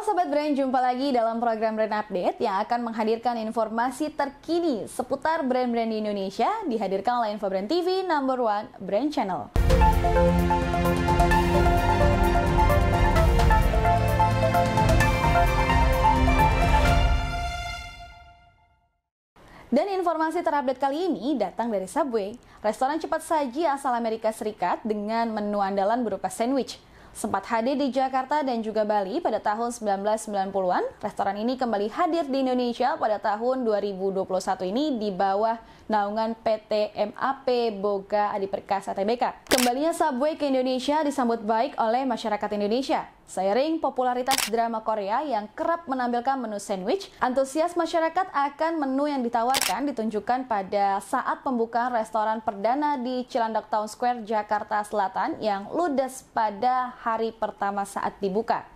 Halo Sobat Brand, jumpa lagi dalam program Brand Update yang akan menghadirkan informasi terkini seputar brand-brand di Indonesia dihadirkan oleh Infobrand TV number one brand channel. Dan informasi terupdate kali ini datang dari Subway, restoran cepat saji asal Amerika Serikat dengan menu andalan berupa sandwich. Sempat hadir di Jakarta dan juga Bali pada tahun 1990-an, restoran ini kembali hadir di Indonesia pada tahun 2021 ini di bawah naungan PT MAP Boga Adi Perkasa Tbk. Kembalinya Subway ke Indonesia disambut baik oleh masyarakat Indonesia. Seiring popularitas drama Korea yang kerap menampilkan menu sandwich, antusias masyarakat akan menu yang ditawarkan ditunjukkan pada saat pembukaan restoran perdana di Cilandak Town Square, Jakarta Selatan yang ludes pada hari pertama saat dibuka.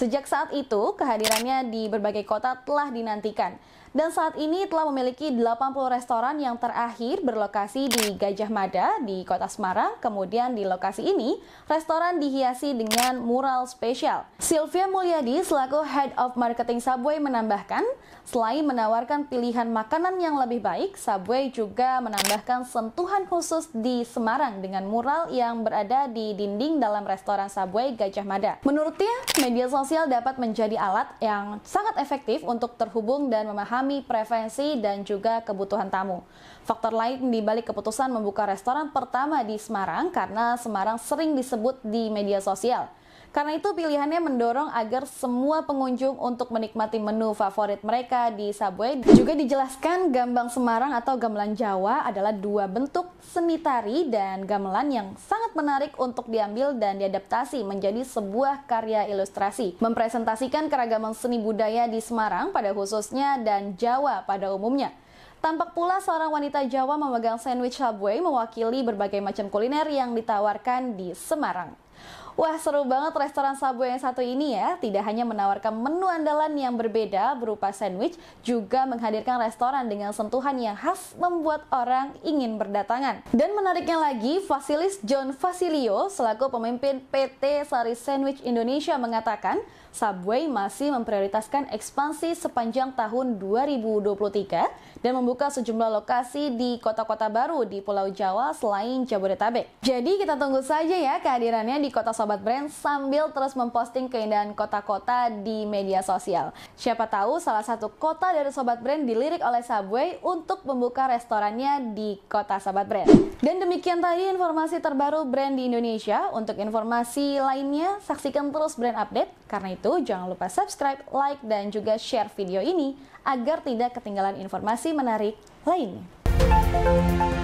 Sejak saat itu, kehadirannya di berbagai kota telah dinantikan. Dan saat ini telah memiliki 80 restoran yang terakhir berlokasi di Gajah Mada di kota Semarang. Kemudian di lokasi ini, restoran dihiasi dengan mural spesial. Sylvia Mulyadi selaku Head of Marketing Subway menambahkan, selain menawarkan pilihan makanan yang lebih baik, Subway juga menambahkan sentuhan khusus di Semarang dengan mural yang berada di dinding dalam restoran Subway Gajah Mada. Menurutnya, media sosial dapat menjadi alat yang sangat efektif untuk terhubung dan memahami preferensi dan juga kebutuhan tamu. Faktor lain di balik keputusan membuka restoran pertama di Semarang karena Semarang sering disebut di media sosial. Karena itu pilihannya mendorong agar semua pengunjung untuk menikmati menu favorit mereka di Subway. Juga dijelaskan gambang Semarang atau gamelan Jawa adalah dua bentuk seni tari dan gamelan yang sangat menarik untuk diambil dan diadaptasi menjadi sebuah karya ilustrasi. Mempresentasikan keragaman seni budaya di Semarang pada khususnya dan Jawa pada umumnya. Tampak pula seorang wanita Jawa memegang sandwich Subway mewakili berbagai macam kuliner yang ditawarkan di Semarang. Wah seru banget restoran Subway yang satu ini ya. Tidak hanya menawarkan menu andalan yang berbeda berupa sandwich, juga menghadirkan restoran dengan sentuhan yang khas membuat orang ingin berdatangan. Dan menariknya lagi, Fasilis John Fasilio selaku pemimpin PT Sari Sandwich Indonesia mengatakan, Subway masih memprioritaskan ekspansi sepanjang tahun 2023 dan membuka sejumlah lokasi di kota-kota baru di Pulau Jawa selain Jabodetabek. Jadi kita tunggu saja ya kehadirannya di kota Sabu Sobat Brand sambil terus memposting keindahan kota-kota di media sosial. Siapa tahu salah satu kota dari Sobat Brand dilirik oleh Subway untuk membuka restorannya di kota Sobat Brand. Dan demikian tadi informasi terbaru brand di Indonesia. Untuk informasi lainnya, saksikan terus brand update. Karena itu, jangan lupa subscribe, like, dan juga share video ini agar tidak ketinggalan informasi menarik lainnya.